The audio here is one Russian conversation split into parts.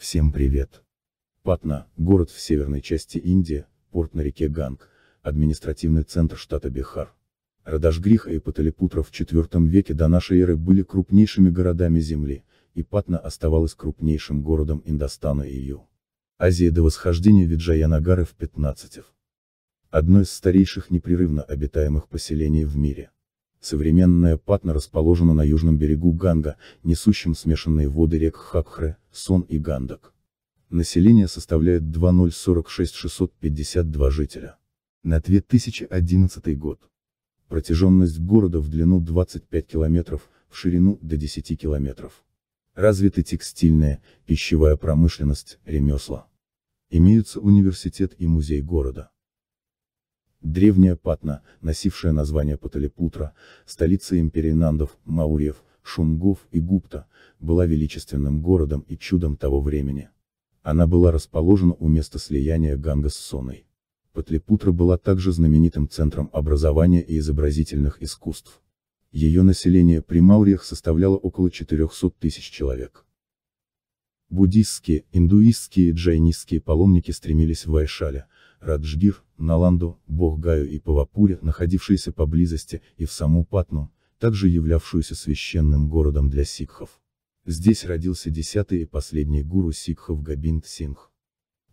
Всем привет! Патна – город в северной части Индии, порт на реке Ганг, административный центр штата Бихар. Радашгриха и Паталипутра в IV веке до нашей эры были крупнейшими городами Земли, и Патна оставалась крупнейшим городом Индостана и Ю. Азии до восхождения Виджаянагары в 15 Одно из старейших непрерывно обитаемых поселений в мире. Современная Патна расположена на южном берегу Ганга, несущем смешанные воды рек Хакхре, Сон и Гандак. Население составляет 2046652 жителя. На 2011 год. Протяженность города в длину 25 километров, в ширину до 10 километров. Развиты текстильная, пищевая промышленность, ремесла. Имеются университет и музей города. Древняя Патна, носившая название Паталипутра, столица империи Нандов, Маурьев, Шунгов и Гупта, была величественным городом и чудом того времени. Она была расположена у места слияния Ганга с Соной. Патлипутра была также знаменитым центром образования и изобразительных искусств. Ее население при Маурьях составляло около 400 тысяч человек. Буддистские, индуистские и джайнистские паломники стремились в Вайшале, Раджгир, на Ланду, Бохгаю и Павапуре, находившиеся поблизости, и в саму Патну, также являвшуюся священным городом для сикхов. Здесь родился десятый и последний гуру сикхов Габинд Сингх.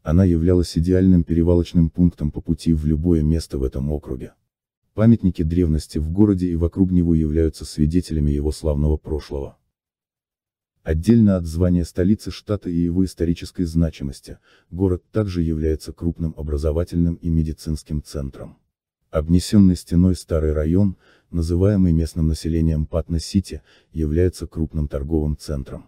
Она являлась идеальным перевалочным пунктом по пути в любое место в этом округе. Памятники древности в городе и вокруг него являются свидетелями его славного прошлого. Отдельно от звания столицы штата и его исторической значимости, город также является крупным образовательным и медицинским центром. Обнесенный стеной старый район, называемый местным населением Патна-Сити, является крупным торговым центром.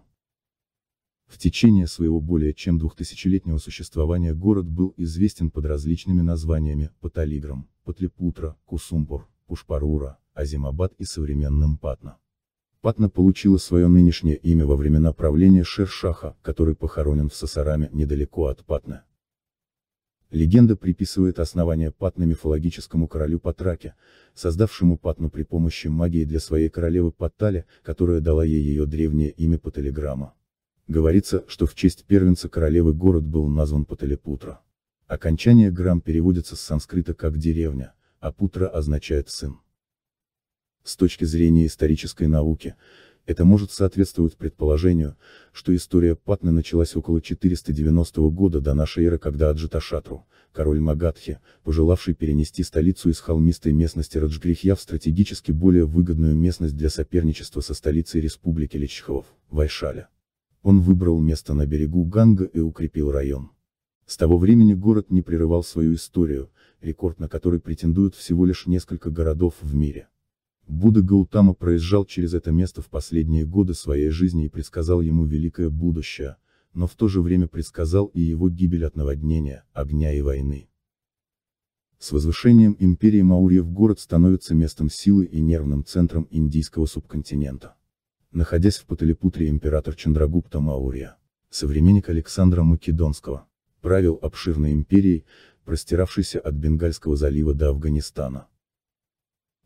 В течение своего более чем двухтысячелетнего существования город был известен под различными названиями Паталиграм, Патлипутра, Кусумбур, Пушпарура, Азимабад и современным Патна. Патна получила свое нынешнее имя во времена правления Шершаха, который похоронен в Сасараме, недалеко от Патны. Легенда приписывает основание Патны мифологическому королю Патраке, создавшему Патну при помощи магии для своей королевы Паттали, которая дала ей ее древнее имя Пателеграмма. Говорится, что в честь первенца королевы город был назван Паталипутра. Окончание грамм переводится с санскрита как «деревня», а путра означает «сын». С точки зрения исторической науки, это может соответствовать предположению, что история Патны началась около 490 года до нашей эры, когда Аджиташатру, король Магадхи, пожелавший перенести столицу из холмистой местности Раджгрихья в стратегически более выгодную местность для соперничества со столицей республики Личхов, Вайшаля. Он выбрал место на берегу Ганга и укрепил район. С того времени город не прерывал свою историю, рекорд на который претендуют всего лишь несколько городов в мире. Будда Гаутама проезжал через это место в последние годы своей жизни и предсказал ему великое будущее, но в то же время предсказал и его гибель от наводнения, огня и войны. С возвышением империи Маурьев город становится местом силы и нервным центром индийского субконтинента. Находясь в Паталипутре император Чандрагупта Маурья, современник Александра Македонского, правил обширной империей, простиравшейся от Бенгальского залива до Афганистана.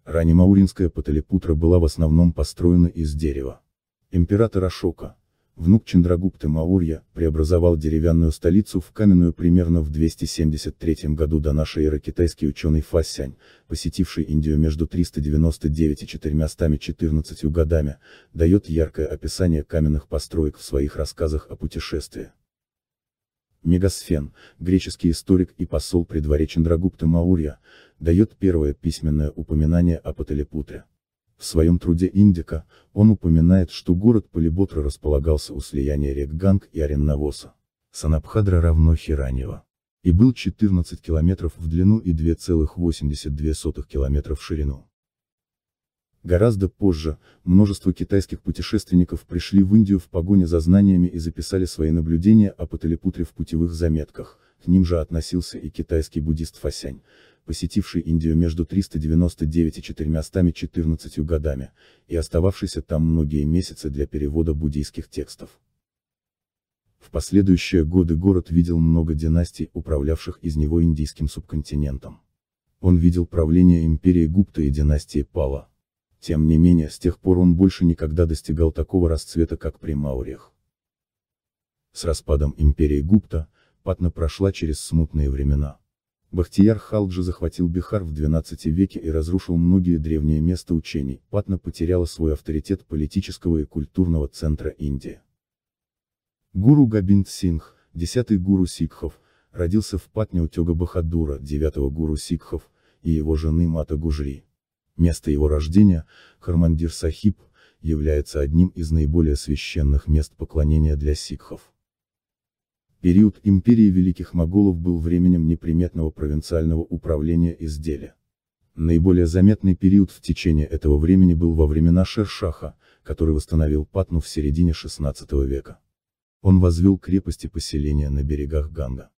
Раннемауринская Паталипутра была в основном построена из дерева. Император Ашока, внук Чандрагупты Маурья, преобразовал деревянную столицу в каменную примерно в 273 году до нашей эры китайский ученый Фасянь, посетивший Индию между 399 и 414 годами, дает яркое описание каменных построек в своих рассказах о путешествии. Мегасфен, греческий историк и посол при дворе Чандрагупта Маурья, дает первое письменное упоминание о Паталипутре. В своем труде «Индика» он упоминает, что город Полиботра располагался у слияния рек Ганг и Ареннавоса. Санабхадра равно Хираньева. И был 14 километров в длину и 2,82 километра в ширину. Гораздо позже, множество китайских путешественников пришли в Индию в погоне за знаниями и записали свои наблюдения о Паталипутре в путевых заметках, к ним же относился и китайский буддист Фасянь, посетивший Индию между 399 и 414 годами, и остававшийся там многие месяцы для перевода буддийских текстов. В последующие годы город видел много династий, управлявших из него индийским субконтинентом. Он видел правление империи Гупта и династии Пала. Тем не менее, с тех пор он больше никогда достигал такого расцвета, как при Маурях. С распадом империи Гупта, Патна прошла через смутные времена. Бахтияр Халджи захватил Бихар в 12 веке и разрушил многие древние места учений, Патна потеряла свой авторитет политического и культурного центра Индии. Гуру Габинд Сингх, десятый гуру сикхов, родился в Патне у Тёга Бахадура, девятого гуру сикхов, и его жены Мата Гужри. Место его рождения, Хармандир Сахиб, является одним из наиболее священных мест поклонения для сикхов. Период империи Великих Моголов был временем неприметного провинциального управления изделия. Наиболее заметный период в течение этого времени был во времена Шершаха, который восстановил Патну в середине XVI века. Он возвел крепости поселения на берегах Ганга.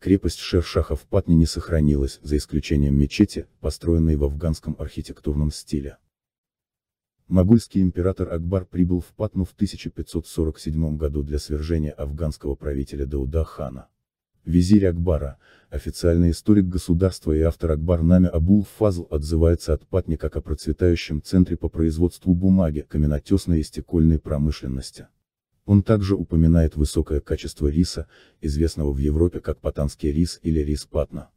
Крепость Шершаха в Патне не сохранилась, за исключением мечети, построенной в афганском архитектурном стиле. Могульский император Акбар прибыл в Патну в 1547 году для свержения афганского правителя Дауда хана. Визирь Акбара, официальный историк государства и автор Акбар Нами Абул Фазл отзывается от Патни как о процветающем центре по производству бумаги, каменотесной и стекольной промышленности. Он также упоминает высокое качество риса, известного в Европе как патанский рис или рис патна.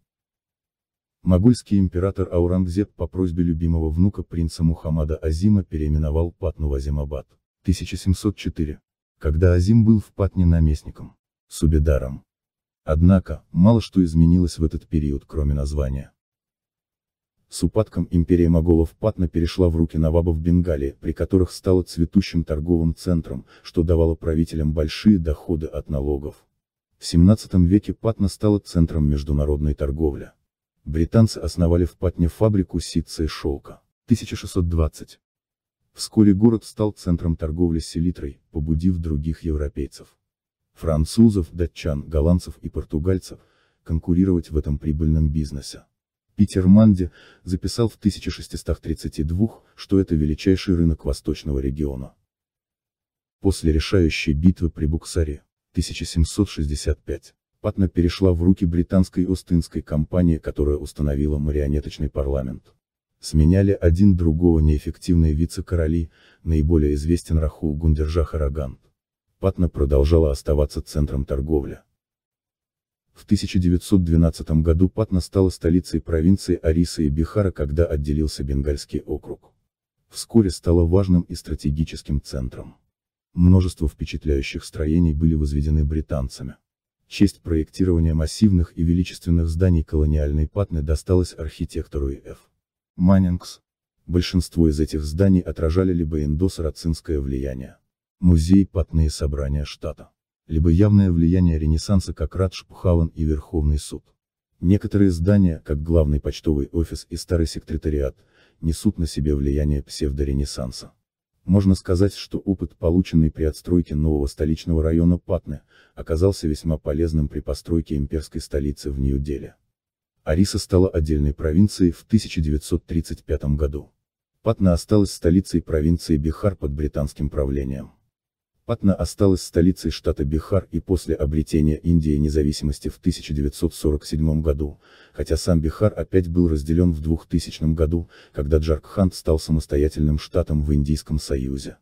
Могульский император Аурангзеб по просьбе любимого внука принца Мухаммада Азима переименовал Патну в Азимабад, 1704, когда Азим был в Патне наместником, субедаром. Однако, мало что изменилось в этот период кроме названия. С упадком империя моголов Патна перешла в руки навабов Бенгалии, при которых стала цветущим торговым центром, что давало правителям большие доходы от налогов. В 17 веке Патна стала центром международной торговли. Британцы основали в Патне фабрику ситца и шелка. 1620. Вскоре город стал центром торговли селитрой, побудив других европейцев. Французов, датчан, голландцев и португальцев, конкурировать в этом прибыльном бизнесе. Питер Манди, записал в 1632, что это величайший рынок восточного региона. После решающей битвы при Буксаре, 1765, Патна перешла в руки британской Остинской компании, которая установила марионеточный парламент. Сменяли один другого неэффективные вице-короли, наиболее известен Раху Гундержа Харагант. Патна продолжала оставаться центром торговли. В 1912 году Патна стала столицей провинции Ариса и Бихара, когда отделился Бенгальский округ. Вскоре стала важным и стратегическим центром. Множество впечатляющих строений были возведены британцами. Честь проектирования массивных и величественных зданий колониальной Патны досталась архитектору И.Ф. Маннингс. Большинство из этих зданий отражали либо индо-сарацинское влияние. Музей Патны и собрания штата либо явное влияние Ренессанса как радж и Верховный суд. Некоторые здания, как главный почтовый офис и старый секретариат, несут на себе влияние псевдоренессанса. Можно сказать, что опыт, полученный при отстройке нового столичного района Патны, оказался весьма полезным при постройке имперской столицы в Нью-Дели. Ариса стала отдельной провинцией в 1935 году. Патна осталась столицей провинции Бихар под британским правлением. Патна осталась столицей штата Бихар и после обретения Индии независимости в 1947 году, хотя сам Бихар опять был разделен в 2000 году, когда Джаркхант стал самостоятельным штатом в Индийском Союзе.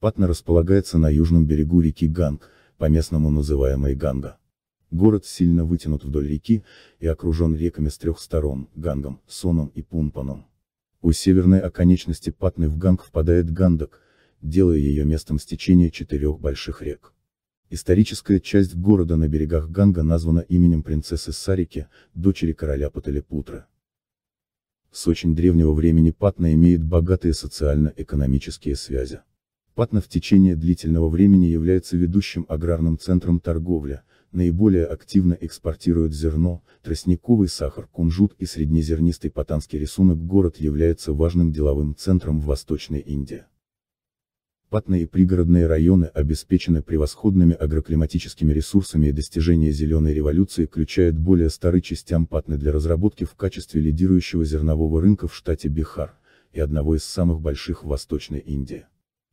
Патна располагается на южном берегу реки Ганг, по-местному называемой Ганга. Город сильно вытянут вдоль реки и окружен реками с трех сторон, Гангом, Соном и Пунпаном. У северной оконечности Патны в Ганг впадает Гандак, делая ее местом стечения четырех больших рек. Историческая часть города на берегах Ганга названа именем принцессы Сарики, дочери короля Паталипутра. С очень древнего времени Патна имеет богатые социально-экономические связи. Патна в течение длительного времени является ведущим аграрным центром торговли, наиболее активно экспортирует зерно, тростниковый сахар, кунжут и среднезернистый патанский рисунок город является важным деловым центром в Восточной Индии. Патные пригородные районы обеспечены превосходными агроклиматическими ресурсами и достижения зеленой революции включают более старые частям Патны для разработки в качестве лидирующего зернового рынка в штате Бихар, и одного из самых больших в Восточной Индии.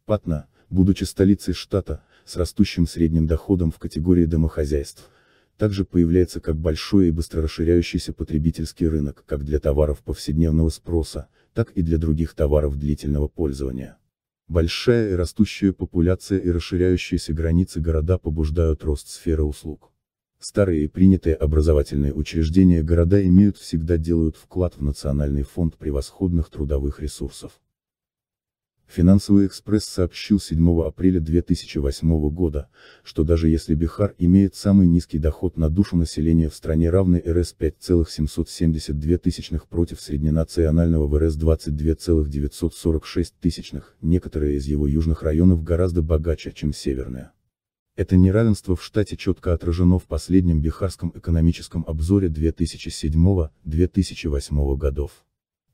Патна, будучи столицей штата, с растущим средним доходом в категории домохозяйств, также появляется как большой и быстро расширяющийся потребительский рынок как для товаров повседневного спроса, так и для других товаров длительного пользования. Большая и растущая популяция и расширяющиеся границы города побуждают рост сферы услуг. Старые и принятые образовательные учреждения города имеют всегда делают вклад в Национальный фонд превосходных трудовых ресурсов. Финансовый экспресс сообщил 7 апреля 2008 года, что даже если Бихар имеет самый низкий доход на душу населения в стране равный РС 5,772 против средненационального в РС 22,946, некоторые из его южных районов гораздо богаче, чем северные. Это неравенство в штате четко отражено в последнем Бихарском экономическом обзоре 2007-2008 годов.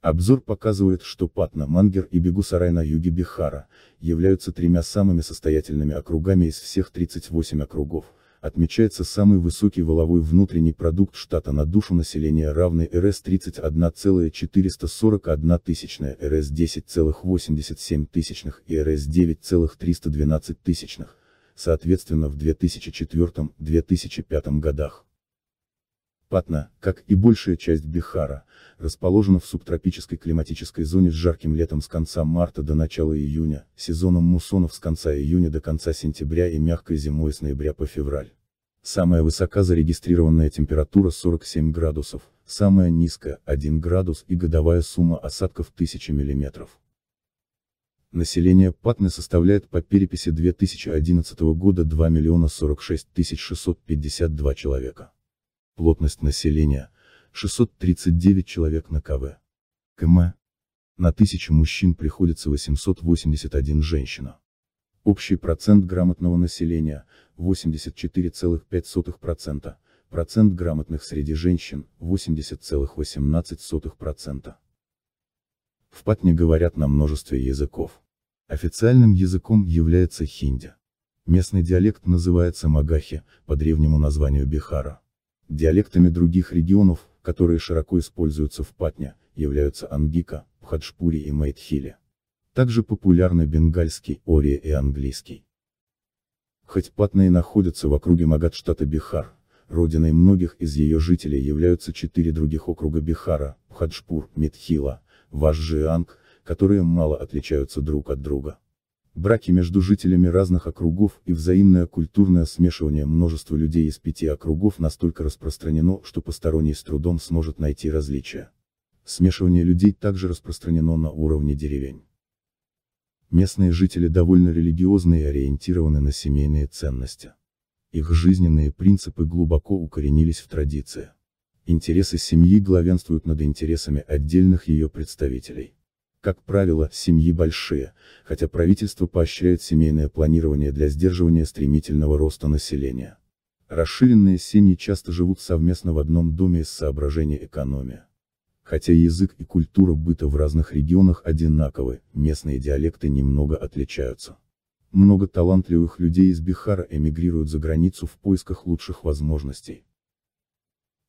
Обзор показывает, что Патна, Мангер и Бегусарай на юге Бихара, являются тремя самыми состоятельными округами из всех 38 округов. Отмечается самый высокий воловой внутренний продукт штата на душу населения равный РС 31,441 тысячная, РС 10,87 тысячных и РС 9,312 тысячных, соответственно в 2004-2005 годах. Патна, как и большая часть Бихара, расположена в субтропической климатической зоне с жарким летом с конца марта до начала июня, сезоном муссонов с конца июня до конца сентября и мягкой зимой с ноября по февраль. Самая высока зарегистрированная температура 47 градусов, самая низкая 1 градус и годовая сумма осадков 1000 миллиметров. Население Патны составляет по переписи 2011 года 2 миллиона 46 652 человека. Плотность населения – 639 человек на КВ. КМ. На тысячу мужчин приходится 881 женщина. Общий процент грамотного населения – 84,5%, процент грамотных среди женщин – 80,18%. В Патне говорят на множестве языков. Официальным языком является хинди. Местный диалект называется магахи, по древнему названию Бихара. Диалектами других регионов, которые широко используются в Патне, являются ангика, пхаджпури и майтхили. Также популярны бенгальский, ория и английский. Хоть Патна и находится в округе Магад штата Бихар, родиной многих из ее жителей являются четыре других округа Бихара, Пхаджпур, Медхила, Важжианг, которые мало отличаются друг от друга браки между жителями разных округов и взаимное культурное смешивание множества людей из пяти округов настолько распространено, что посторонний с трудом сможет найти различия. Смешивание людей также распространено на уровне деревень. Местные жители довольно религиозны и ориентированы на семейные ценности. Их жизненные принципы глубоко укоренились в традиции. Интересы семьи главенствуют над интересами отдельных ее представителей. Как правило, семьи большие, хотя правительство поощряет семейное планирование для сдерживания стремительного роста населения. Расширенные семьи часто живут совместно в одном доме из соображения экономии. Хотя язык и культура быта в разных регионах одинаковы, местные диалекты немного отличаются. Много талантливых людей из Бихара эмигрируют за границу в поисках лучших возможностей.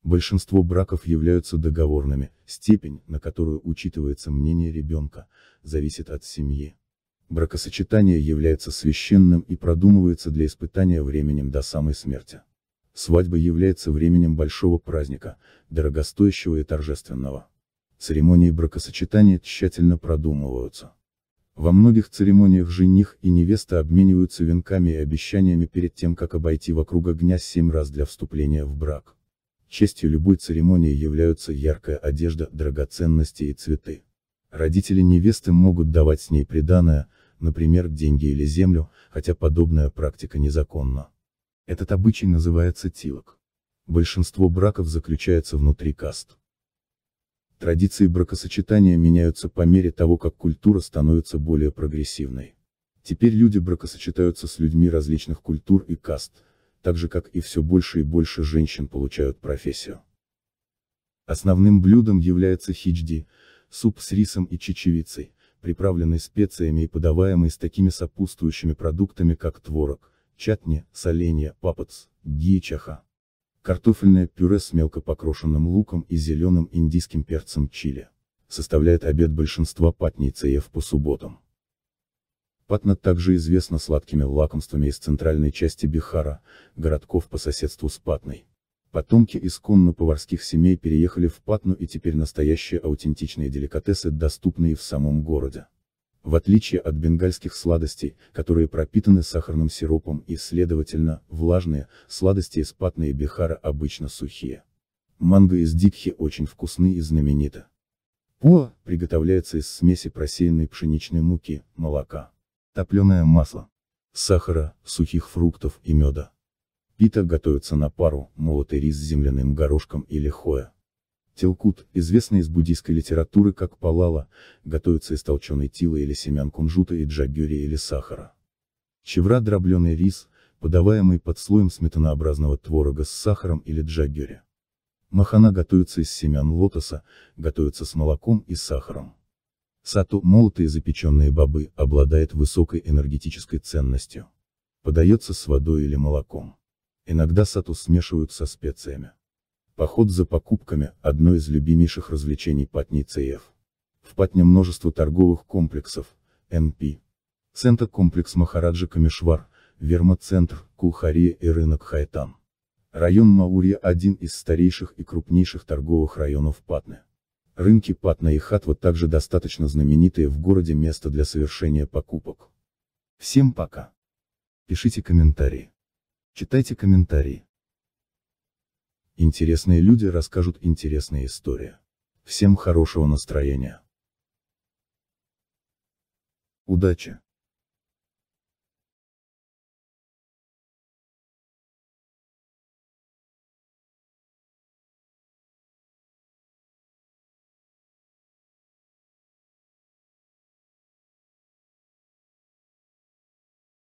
Большинство браков являются договорными, степень, на которую учитывается мнение ребенка, зависит от семьи. Бракосочетание является священным и продумывается для испытания временем до самой смерти. Свадьба является временем большого праздника, дорогостоящего и торжественного. Церемонии бракосочетания тщательно продумываются. Во многих церемониях жених и невеста обмениваются венками и обещаниями перед тем, как обойти вокруг огня семь раз для вступления в брак. Честью любой церемонии являются яркая одежда, драгоценности и цветы. Родители невесты могут давать с ней приданое, например, деньги или землю, хотя подобная практика незаконна. Этот обычай называется тилок. Большинство браков заключается внутри каст. Традиции бракосочетания меняются по мере того, как культура становится более прогрессивной. Теперь люди бракосочетаются с людьми различных культур и каст, так же как и все больше и больше женщин получают профессию. Основным блюдом является хичди, суп с рисом и чечевицей, приправленный специями и подаваемый с такими сопутствующими продуктами как творог, чатни, соленья, папац, гичаха. Картофельное пюре с мелко покрошенным луком и зеленым индийским перцем чили. Составляет обед большинства патницеев по субботам. Патна также известна сладкими лакомствами из центральной части Бихара, городков по соседству с Патной. Потомки исконно поварских семей переехали в Патну и теперь настоящие аутентичные деликатесы доступны и в самом городе. В отличие от бенгальских сладостей, которые пропитаны сахарным сиропом и, следовательно, влажные, сладости из Патны и Бихара обычно сухие. Манго из Дикхи очень вкусны и знамениты. Пуа приготовляется из смеси просеянной пшеничной муки, молока топленое масло, сахара, сухих фруктов и меда. Пита готовится на пару, молотый рис с земляным горошком или хоя. Телкут, известный из буддийской литературы как палала, готовится из толченой тилы или семян кунжута и джагюри или сахара. Чевра дробленый рис, подаваемый под слоем сметанообразного творога с сахаром или джагюри. Махана готовится из семян лотоса, готовится с молоком и сахаром. Сату, молотые запеченные бобы, обладает высокой энергетической ценностью. Подается с водой или молоком. Иногда сату смешивают со специями. Поход за покупками – одно из любимейших развлечений Патни ЦФ. В Патне множество торговых комплексов, МП. Центр комплекс Махараджа Камишвар, Верма-центр, Кулхария и рынок Хайтан. Район Маурья – один из старейших и крупнейших торговых районов Патны. Рынки Патна и Хатва также достаточно знаменитые в городе место для совершения покупок. Всем пока. Пишите комментарии. Читайте комментарии. Интересные люди расскажут интересные истории. Всем хорошего настроения. Удачи!